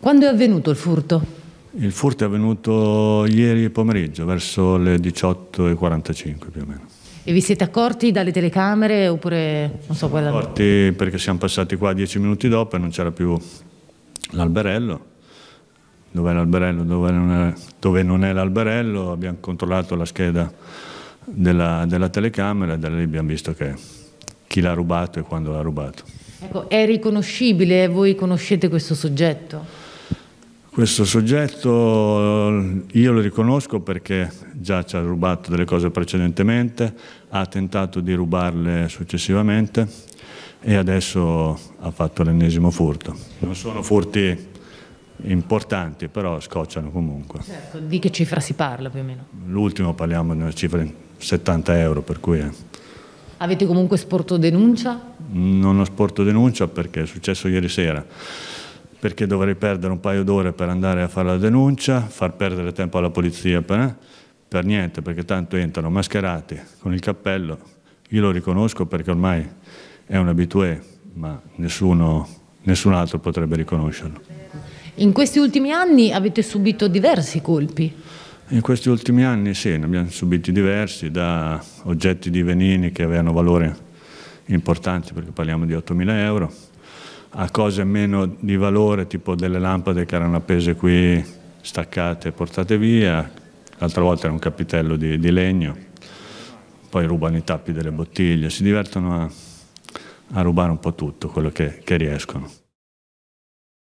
Quando è avvenuto il furto? Il furto è avvenuto ieri pomeriggio, verso le 18.45 più o meno. E vi siete accorti dalle telecamere oppure non so quella? Accorti perché siamo passati qua dieci minuti dopo e non c'era più l'alberello. Dov'è l'alberello? Dove non è, dove non è l'alberello? Abbiamo controllato la scheda della, della telecamera e da lì abbiamo visto che, chi l'ha rubato e quando l'ha rubato. Ecco, è riconoscibile? Voi conoscete questo soggetto? Questo soggetto eh, io lo riconosco perché già ci ha rubato delle cose precedentemente, ha tentato di rubarle successivamente e adesso ha fatto l'ennesimo furto. Non sono furti importanti, però scocciano comunque. Certo, di che cifra si parla più o meno? L'ultimo parliamo di una cifra di 70 euro, per cui... È... Eh. Avete comunque sporto denuncia? Non ho sporto denuncia perché è successo ieri sera perché dovrei perdere un paio d'ore per andare a fare la denuncia, far perdere tempo alla polizia per, eh, per niente, perché tanto entrano mascherati con il cappello, io lo riconosco perché ormai è un abitué, ma nessuno, nessun altro potrebbe riconoscerlo. In questi ultimi anni avete subito diversi colpi? In questi ultimi anni sì, ne abbiamo subiti diversi, da oggetti di venini che avevano valore importante, perché parliamo di 8.000 euro, a cose meno di valore, tipo delle lampade che erano appese qui, staccate e portate via, l'altra volta era un capitello di, di, legno, poi rubano i tappi delle bottiglie, si divertono a, a rubare un po' tutto quello che, che riescono.